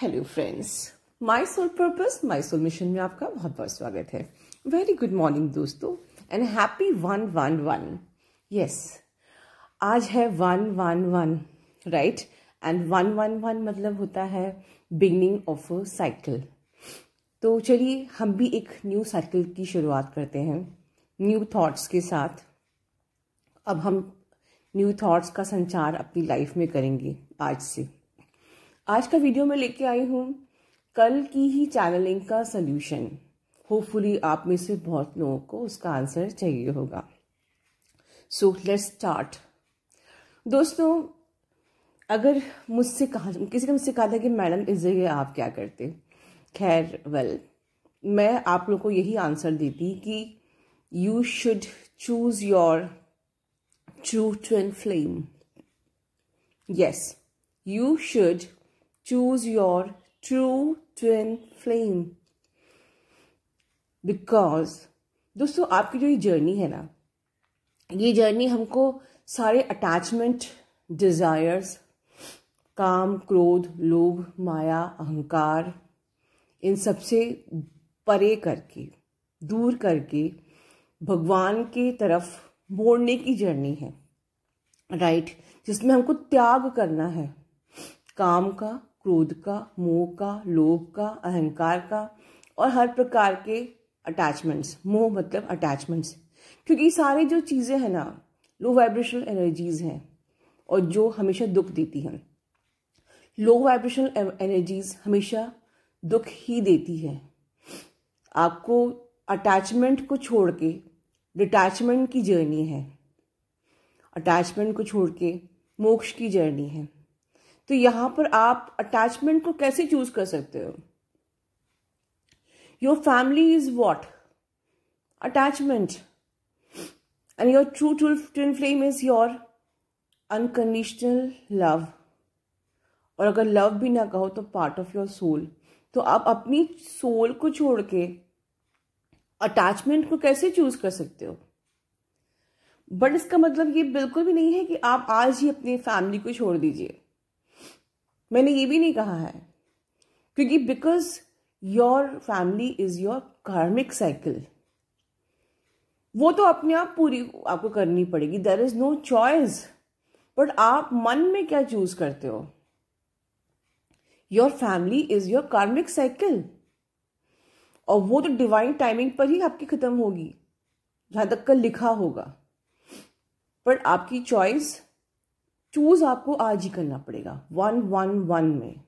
Hello friends my soul purpose my soul mission में आपका बहुत बहुत स्वागत है वेरी गुड मॉर्निंग दोस्तों and happy one one one yes आज है one one one right and one one one मतलब होता है बिगनिंग ऑफ अ साइकिल तो चलिए हम भी एक न्यू साइकिल की शुरुआत करते हैं न्यू थॉट्स के साथ अब हम न्यू थॉट्स का संचार अपनी लाइफ में करेंगे आज से आज का वीडियो में लेके आई हूँ कल की ही चैनलिंग का सोल्यूशन होपफुली आप में से बहुत लोगों को उसका आंसर चाहिए होगा सो लेट्स स्टार्ट दोस्तों अगर मुझसे कहा किसी ने मुझसे कहा था कि मैडम इस जगह आप क्या करते खैर वेल मैं आप लोग को यही आंसर देती कि you should choose your true twin flame yes you should choose your true twin flame because दोस्तों आपकी जो ये जर्नी है ना ये जर्नी हमको सारे अटैचमेंट डिज़ायर्स काम क्रोध लोभ माया अहंकार इन सबसे परे करके दूर करके भगवान के तरफ मोड़ने की जर्नी है राइट right? जिसमें हमको त्याग करना है काम का क्रोध का मोह का लोभ का अहंकार का और हर प्रकार के अटैचमेंट्स मोह मतलब अटैचमेंट्स क्योंकि सारे जो चीज़ें हैं ना लो वाइब्रेशनल एनर्जीज हैं और जो हमेशा दुख देती हैं लो वाइब्रेशनल एनर्जीज हमेशा दुख ही देती है आपको अटैचमेंट को छोड़ के डिटैचमेंट की जर्नी है अटैचमेंट को छोड़ के मोक्ष की जर्नी है तो यहां पर आप अटैचमेंट को कैसे चूज कर सकते हो your family is what attachment and your true to twin flame is your unconditional love और अगर लव भी ना कहो तो पार्ट ऑफ योर सोल तो आप अपनी सोल को छोड़ के अटैचमेंट को कैसे चूज कर सकते हो बट इसका मतलब ये बिल्कुल भी नहीं है कि आप आज ही अपनी फैमिली को छोड़ दीजिए मैंने ये भी नहीं कहा है क्योंकि because your family is your karmic cycle वो तो अपने आप पूरी आपको करनी पड़ेगी there is no choice but आप मन में क्या चूज करते हो your family is your karmic cycle और वो तो डिवाइन टाइमिंग पर ही आपकी खत्म होगी जहां तक का लिखा होगा पर आपकी चॉइस चूज आपको आज ही करना पड़ेगा वन वन वन में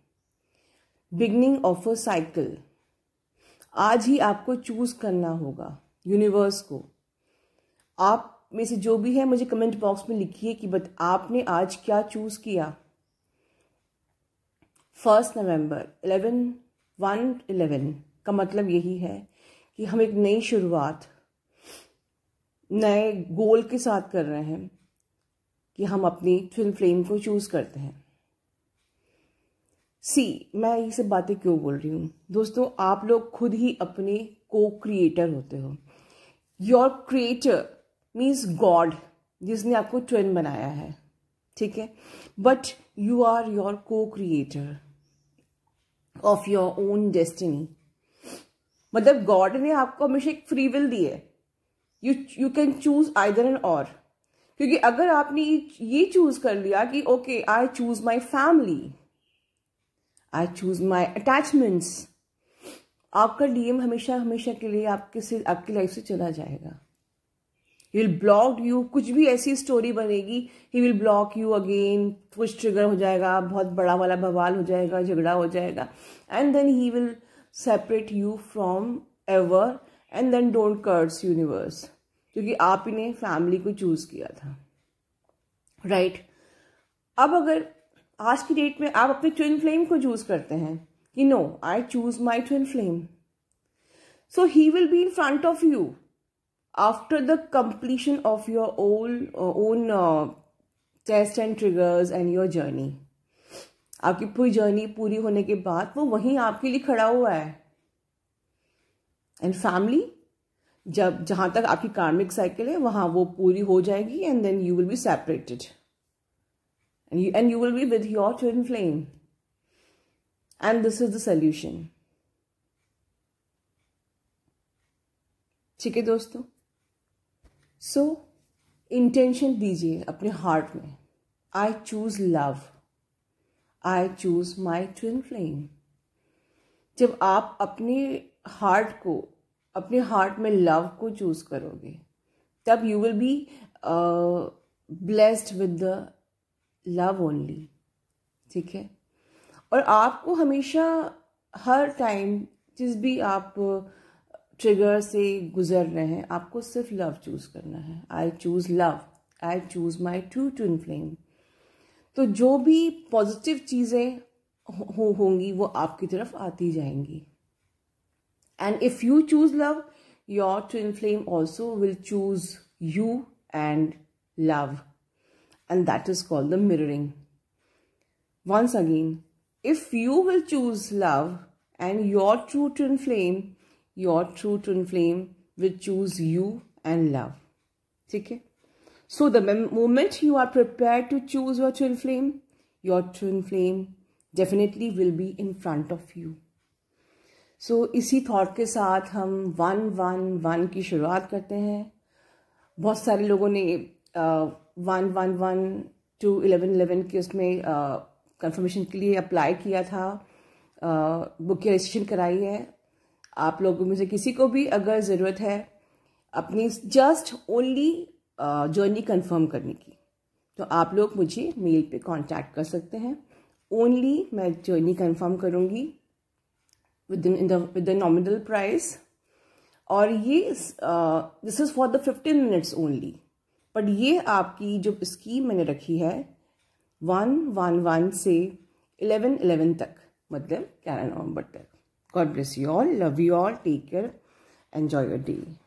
बिगनिंग ऑफ अ साइकिल आज ही आपको चूज करना होगा यूनिवर्स को आप में से जो भी है मुझे कमेंट बॉक्स में लिखिए कि बट आपने आज क्या चूज किया first November eleven one eleven का मतलब यही है कि हम एक नई शुरुआत नए गोल के साथ कर रहे हैं कि हम अपनी ट्विन फ्लेम को चूज़ करते हैं सी मैं ये सब बातें क्यों बोल रही हूँ दोस्तों आप लोग खुद ही अपने को क्रिएटर होते हो योर क्रिएटर मीन्स गॉड जिसने आपको ट्विन बनाया है ठीक है but you are your co-creator of your own destiny मतलब गॉड ने आपको हमेशा एक फ्री विल दी है you you can choose either and और क्योंकि अगर आपने ये चूज कर लिया कि okay I choose my family I choose my attachments आपका डीएम हमेशा हमेशा के लिए आपके से आपकी लाइफ से चला जाएगा ही विल ब्लॉक यू कुछ भी ऐसी स्टोरी बनेगी he will block you again कुछ ट्रिगर हो जाएगा बहुत बड़ा वाला बवाल हो जाएगा झगड़ा हो जाएगा and then he will separate you from ever and then don't curse universe क्योंकि आप ही ने फैमिली को चूज़ किया था राइट अब अगर आज की डेट में आप अपने ट्विन फ्लेम को चूज़ करते हैं कि no I choose my twin flame so he will be in front of you after the completion of your all own test and triggers and your journey आपकी पूरी journey पूरी होने के बाद वो वहीं आपके लिए खड़ा हुआ है एंड फैमिली जब जहाँ तक आपकी कार्मिक साइकिल है वहाँ वो पूरी हो जाएगी and then you will be separated and you will be with your twin flame and this is the solution ठीक है दोस्तों सो इंटेंशन दीजिए अपने हार्ट में I choose love I choose my twin flame जब आप अपने हार्ट को अपने हार्ट में लव को चूज करोगे तब you will be blessed with the love only ठीक है और आपको हमेशा हर टाइम जिस भी आप ट्रिगर से गुजर रहे हैं आपको सिर्फ लव चूज करना है I choose love I choose my true in flame तो जो भी पॉजिटिव चीज़ें हो होंगी वो आपकी तरफ आती जाएंगी And if you choose love, your twin flame also will choose you and love. And that is called the mirroring. Once again, if you will choose love and your true twin flame, your true twin flame will choose you and love. Okay? So the moment you are prepared to choose your twin flame, your twin flame definitely will be in front of you. So so, इसी thought के साथ हम one one one की शुरुआत करते हैं बहुत सारे लोगों ने one one one two eleven eleven के उसमें कंफर्मेशन के लिए अप्लाई किया था बुक की रजिस्ट्रेशन कराई है आप लोगों में से किसी को भी अगर ज़रूरत है अपनी जस्ट ओनली जर्नी कंफर्म करने की तो आप लोग मुझे मेल पे कांटेक्ट कर सकते हैं ओनली मैं जर्नी कंफर्म करूँगी within the, with the nominal price और ये this is for the fifteen minutes only but ये आपकी जो स्कीम मैंने रखी है वन वन वन से इलेवन इलेवन तक मतलब ग्यारह नवंबर तक god bless you all love you all take care enjoy your day